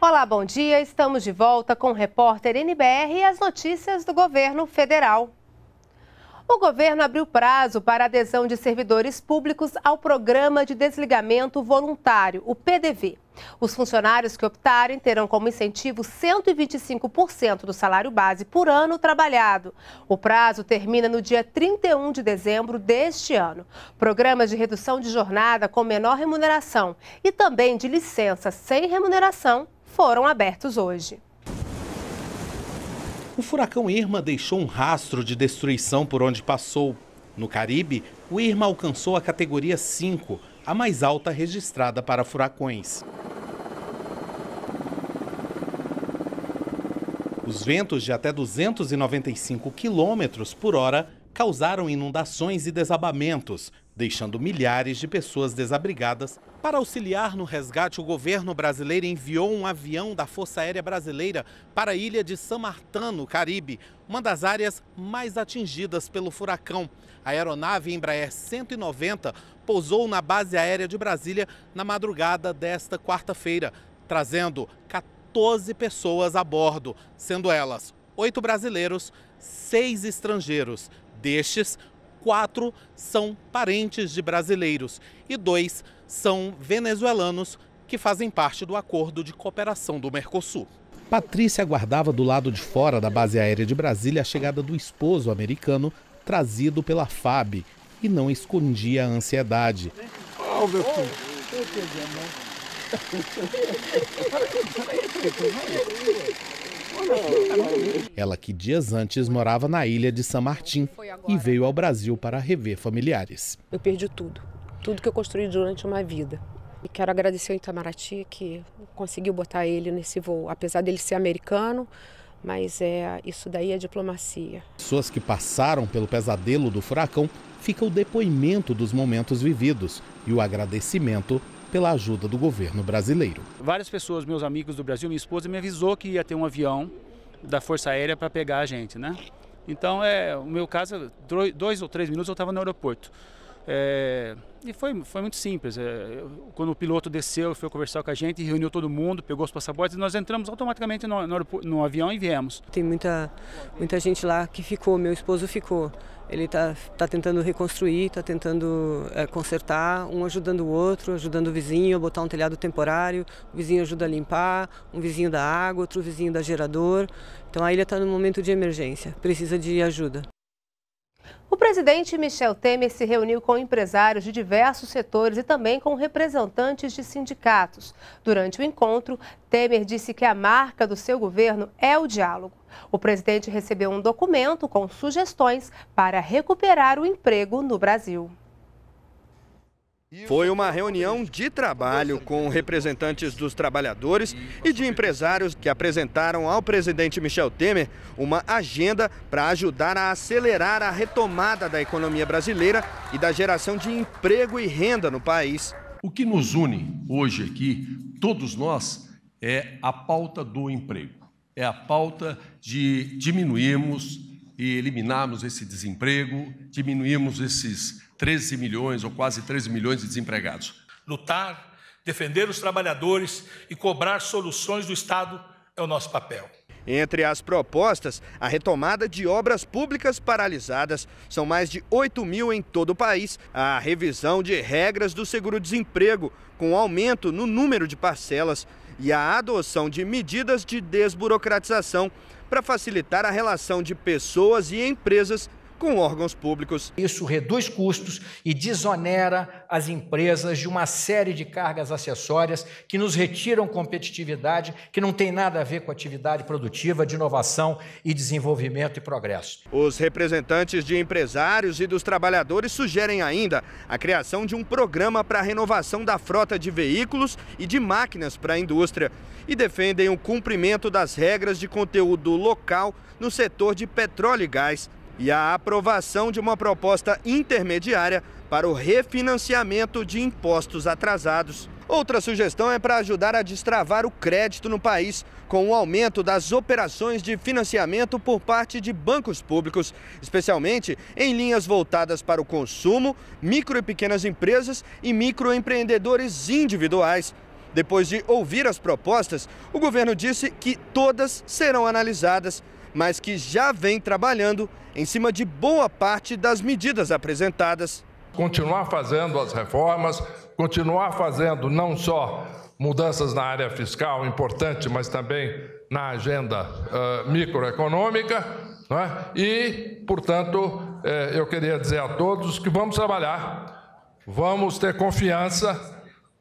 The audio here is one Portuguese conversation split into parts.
Olá, bom dia. Estamos de volta com o repórter NBR e as notícias do governo federal. O governo abriu prazo para adesão de servidores públicos ao Programa de Desligamento Voluntário, o PDV. Os funcionários que optarem terão como incentivo 125% do salário base por ano trabalhado. O prazo termina no dia 31 de dezembro deste ano. Programas de redução de jornada com menor remuneração e também de licença sem remuneração foram abertos hoje. O furacão Irma deixou um rastro de destruição por onde passou. No Caribe, o Irma alcançou a categoria 5, a mais alta registrada para furacões. Os ventos de até 295 quilômetros por hora causaram inundações e desabamentos, deixando milhares de pessoas desabrigadas. Para auxiliar no resgate, o governo brasileiro enviou um avião da Força Aérea Brasileira para a ilha de San Martín, no Caribe, uma das áreas mais atingidas pelo furacão. A aeronave Embraer 190 pousou na base aérea de Brasília na madrugada desta quarta-feira, trazendo 14 pessoas a bordo, sendo elas oito brasileiros, seis estrangeiros. Destes, quatro são parentes de brasileiros e dois são venezuelanos que fazem parte do acordo de cooperação do Mercosul. Patrícia aguardava do lado de fora da base aérea de Brasília a chegada do esposo americano trazido pela FAB e não escondia a ansiedade. Oh, meu filho. Oh, ela que dias antes morava na ilha de San Martín e veio ao Brasil para rever familiares. Eu perdi tudo, tudo que eu construí durante uma vida. E quero agradecer ao Itamaraty que conseguiu botar ele nesse voo, apesar dele ser americano, mas é isso daí é diplomacia. Pessoas que passaram pelo pesadelo do furacão fica o depoimento dos momentos vividos e o agradecimento pela ajuda do governo brasileiro. Várias pessoas, meus amigos do Brasil, minha esposa, me avisou que ia ter um avião da Força Aérea para pegar a gente, né? Então, é, o meu caso, dois ou três minutos eu estava no aeroporto. É, e foi, foi muito simples. É, quando o piloto desceu, foi conversar com a gente, reuniu todo mundo, pegou os passaportes e nós entramos automaticamente no, no, no avião e viemos. Tem muita, muita gente lá que ficou, meu esposo ficou. Ele está tá tentando reconstruir, está tentando é, consertar, um ajudando o outro, ajudando o vizinho a botar um telhado temporário, o vizinho ajuda a limpar, um vizinho da água, outro vizinho da gerador. Então a ilha está num momento de emergência, precisa de ajuda. O presidente Michel Temer se reuniu com empresários de diversos setores e também com representantes de sindicatos. Durante o encontro, Temer disse que a marca do seu governo é o diálogo. O presidente recebeu um documento com sugestões para recuperar o emprego no Brasil. Foi uma reunião de trabalho com representantes dos trabalhadores e de empresários que apresentaram ao presidente Michel Temer uma agenda para ajudar a acelerar a retomada da economia brasileira e da geração de emprego e renda no país. O que nos une hoje aqui, todos nós, é a pauta do emprego, é a pauta de diminuirmos e eliminarmos esse desemprego, diminuirmos esses 13 milhões ou quase 13 milhões de desempregados. Lutar, defender os trabalhadores e cobrar soluções do Estado é o nosso papel. Entre as propostas, a retomada de obras públicas paralisadas, são mais de 8 mil em todo o país, a revisão de regras do seguro-desemprego, com aumento no número de parcelas e a adoção de medidas de desburocratização para facilitar a relação de pessoas e empresas com órgãos públicos. Isso reduz custos e desonera as empresas de uma série de cargas acessórias que nos retiram competitividade, que não tem nada a ver com atividade produtiva, de inovação e desenvolvimento e progresso. Os representantes de empresários e dos trabalhadores sugerem ainda a criação de um programa para a renovação da frota de veículos e de máquinas para a indústria e defendem o cumprimento das regras de conteúdo local no setor de petróleo e gás e a aprovação de uma proposta intermediária para o refinanciamento de impostos atrasados. Outra sugestão é para ajudar a destravar o crédito no país, com o aumento das operações de financiamento por parte de bancos públicos, especialmente em linhas voltadas para o consumo, micro e pequenas empresas e microempreendedores individuais. Depois de ouvir as propostas, o governo disse que todas serão analisadas mas que já vem trabalhando em cima de boa parte das medidas apresentadas. Continuar fazendo as reformas, continuar fazendo não só mudanças na área fiscal importante, mas também na agenda uh, microeconômica. É? E, portanto, eh, eu queria dizer a todos que vamos trabalhar, vamos ter confiança,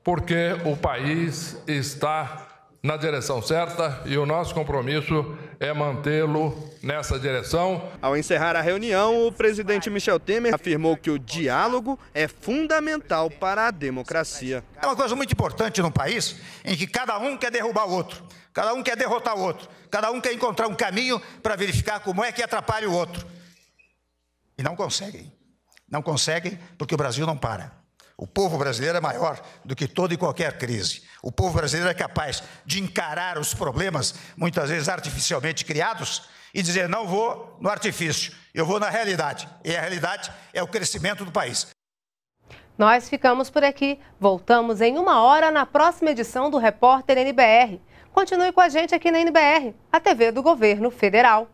porque o país está na direção certa e o nosso compromisso é mantê-lo nessa direção. Ao encerrar a reunião, o presidente Michel Temer afirmou que o diálogo é fundamental para a democracia. É uma coisa muito importante num país em que cada um quer derrubar o outro, cada um quer derrotar o outro, cada um quer encontrar um caminho para verificar como é que atrapalha o outro. E não conseguem. Não conseguem porque o Brasil não para. O povo brasileiro é maior do que toda e qualquer crise. O povo brasileiro é capaz de encarar os problemas, muitas vezes artificialmente criados, e dizer: não vou no artifício, eu vou na realidade. E a realidade é o crescimento do país. Nós ficamos por aqui. Voltamos em uma hora na próxima edição do Repórter NBR. Continue com a gente aqui na NBR, a TV do Governo Federal.